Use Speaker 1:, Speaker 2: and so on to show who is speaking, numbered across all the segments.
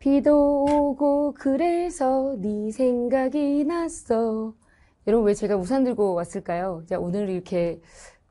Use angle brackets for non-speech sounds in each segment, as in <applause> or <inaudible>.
Speaker 1: 비도 오고 그래서 네 생각이 났어. 여러분 왜 제가 우산 들고 왔을까요? 자, 오늘 이렇게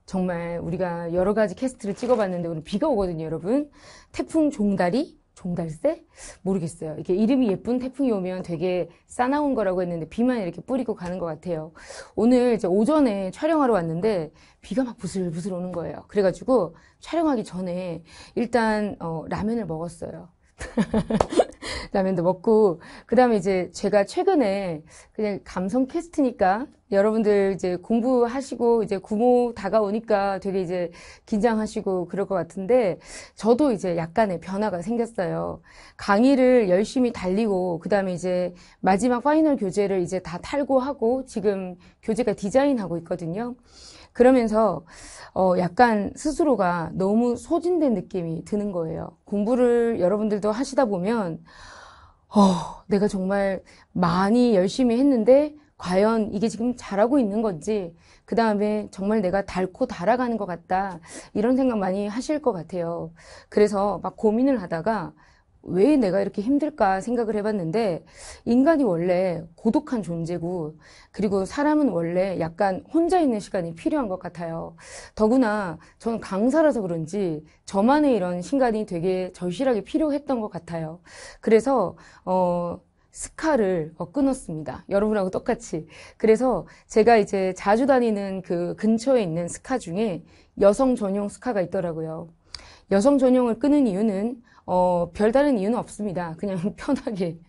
Speaker 1: 정말 우리가 여러 가지 캐스트를 찍어봤는데 오늘 비가 오거든요, 여러분. 태풍 종다리? 종달새? 모르겠어요. 이렇게 이름이 예쁜 태풍이 오면 되게 싸나운 거라고 했는데 비만 이렇게 뿌리고 가는 것 같아요. 오늘 이제 오전에 촬영하러 왔는데 비가 막 부슬부슬 오는 거예요. 그래가지고 촬영하기 전에 일단 어, 라면을 먹었어요. <laughs> 라면도 먹고 그다음에 이제 제가 최근에 그냥 감성 캐스트니까 여러분들 이제 공부하시고 이제 구모 다가오니까 되게 이제 긴장하시고 그럴 것 같은데 저도 이제 약간의 변화가 생겼어요. 강의를 열심히 달리고 그다음에 이제 마지막 파이널 교재를 이제 다 탈고 하고 지금 교재가 디자인하고 있거든요. 그러면서 어 약간 스스로가 너무 소진된 느낌이 드는 거예요. 공부를 여러분들도 하시다 보면 어, 내가 정말 많이 열심히 했는데 과연 이게 지금 잘하고 있는 건지 그 다음에 정말 내가 닳고 달아가는 것 같다 이런 생각 많이 하실 것 같아요. 그래서 막 고민을 하다가 왜 내가 이렇게 힘들까 생각을 해봤는데 인간이 원래 고독한 존재고 그리고 사람은 원래 약간 혼자 있는 시간이 필요한 것 같아요. 더구나 저는 강사라서 그런지 저만의 이런 시간이 되게 절실하게 필요했던 것 같아요. 그래서 어 스카를 끊었습니다. 여러분하고 똑같이. 그래서 제가 이제 자주 다니는 그 근처에 있는 스카 중에 여성 전용 스카가 있더라고요. 여성 전용을 끊은 이유는 어, 별다른 이유는 없습니다. 그냥 <laughs> 편하게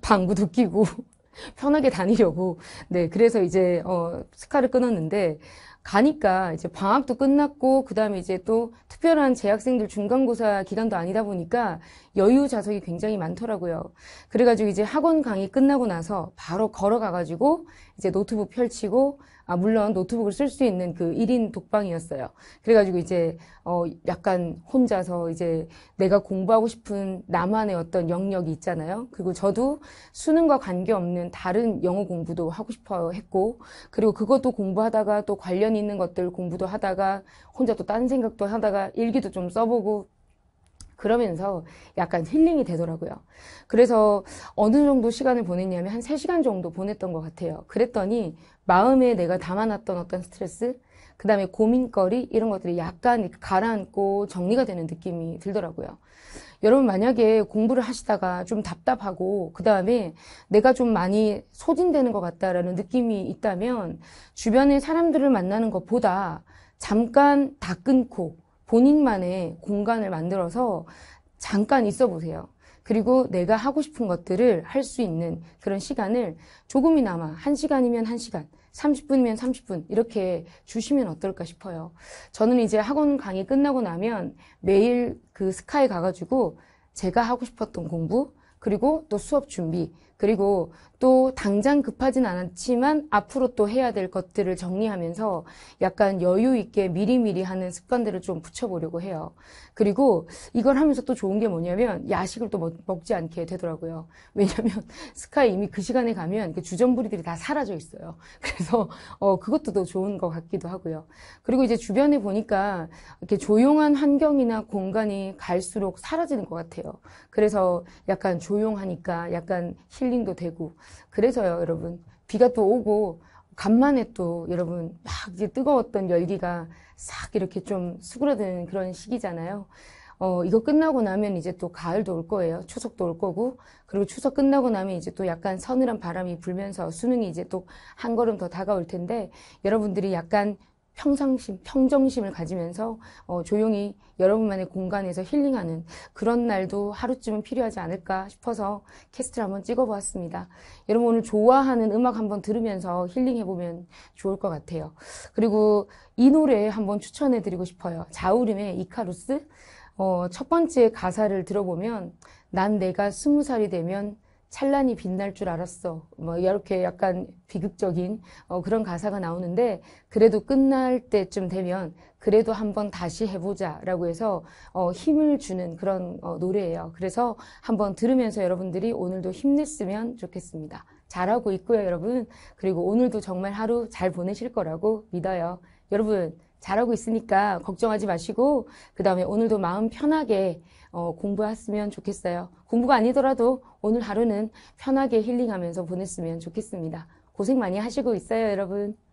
Speaker 1: 방구도 끼고 <laughs> 편하게 다니려고. 네, 그래서 이제 어, 스카를 끊었는데 가니까 이제 방학도 끝났고 그다음에 이제 또 특별한 재학생들 중간고사 기간도 아니다 보니까 여유 좌석이 굉장히 많더라고요. 그래가지고 이제 학원 강의 끝나고 나서 바로 걸어가가지고 이제 노트북 펼치고 아 물론 노트북을 쓸 수 있는 그 1인 독방이었어요. 그래가지고 이제 어 약간 혼자서 이제 내가 공부하고 싶은 나만의 어떤 영역이 있잖아요. 그리고 저도 수능과 관계없는 다른 영어 공부도 하고 싶어 했고 그리고 그것도 공부하다가 또 관련 가만히 있는 것들 공부도 하다가 혼자 또 다른 생각도 하다가 일기도 좀 써보고 그러면서 약간 힐링이 되더라고요. 그래서 어느 정도 시간을 보냈냐면 한 3시간 정도 보냈던 것 같아요. 그랬더니 마음에 내가 담아놨던 어떤 스트레스, 그 다음에 고민거리 이런 것들이 약간 가라앉고 정리가 되는 느낌이 들더라고요. 여러분 만약에 공부를 하시다가 좀 답답하고 그 다음에 내가 좀 많이 소진되는 것 같다라는 느낌이 있다면 주변의 사람들을 만나는 것보다 잠깐 다 끊고 본인만의 공간을 만들어서 잠깐 있어 보세요. 그리고 내가 하고 싶은 것들을 할 수 있는 그런 시간을 조금이나마 1시간이면 1시간, 30분이면 30분 이렇게 주시면 어떨까 싶어요. 저는 이제 학원 강의 끝나고 나면 매일 그 스카에 가가지고 제가 하고 싶었던 공부, 그리고 또 수업 준비, 그리고 또 당장 급하진 않았지만 앞으로 또 해야 될 것들을 정리하면서 약간 여유 있게 미리미리 하는 습관들을 좀 붙여보려고 해요. 그리고 이걸 하면서 또 좋은 게 뭐냐면 야식을 또 먹, 지 않게 되더라고요. 왜냐면 하 <laughs> 스카이 이미 그 시간에 가면 그 주전부리들이 다 사라져 있어요. <laughs> 그래서 어, 그것도 더 좋은 것 같기도 하고요. 그리고 이제 주변에 보니까 이렇게 조용한 환경이나 공간이 갈수록 사라지는 것 같아요. 그래서 약간 조용하니까 약간 힐링도 되고 그래서요, 여러분. 비가 또 오고, 간만에 또 여러분, 막이제 뜨거웠던 열기가 싹 이렇게 좀 수그러드는 그런 시기잖아요. 어, 이거 끝나고 나면 이제 또 가을도 올 거예요. 추석도 올 거고. 그리고 추석 끝나고 나면 이제 또 약간 서늘한 바람이 불면서 수능이 이제 또 한 걸음 더 다가올 텐데 여러분들이 약간 평상심, 평정심을 가지면서 어, 조용히 여러분만의 공간에서 힐링하는 그런 날도 하루쯤은 필요하지 않을까 싶어서 캐스트를 한번 찍어보았습니다. 여러분 오늘 좋아하는 음악 한번 들으면서 힐링해보면 좋을 것 같아요. 그리고 이 노래 한번 추천해드리고 싶어요. 자우림의 이카루스 어, 첫 번째 가사를 들어보면 난 내가 스무 살이 되면 찬란히 빛날 줄 알았어. 뭐 이렇게 약간 비극적인 어, 그런 가사가 나오는데 그래도 끝날 때쯤 되면 그래도 한번 다시 해보자라고 해서 어, 힘을 주는 그런 어, 노래예요. 그래서 한번 들으면서 여러분들이 오늘도 힘냈으면 좋겠습니다. 잘하고 있고요, 여러분. 그리고 오늘도 정말 하루 잘 보내실 거라고 믿어요. 여러분, 잘하고 있으니까 걱정하지 마시고 그 다음에 오늘도 마음 편하게 어, 공부했으면 좋겠어요. 공부가 아니더라도 오늘 하루는 편하게 힐링하면서 보냈으면 좋겠습니다. 고생 많이 하시고 있어요, 여러분.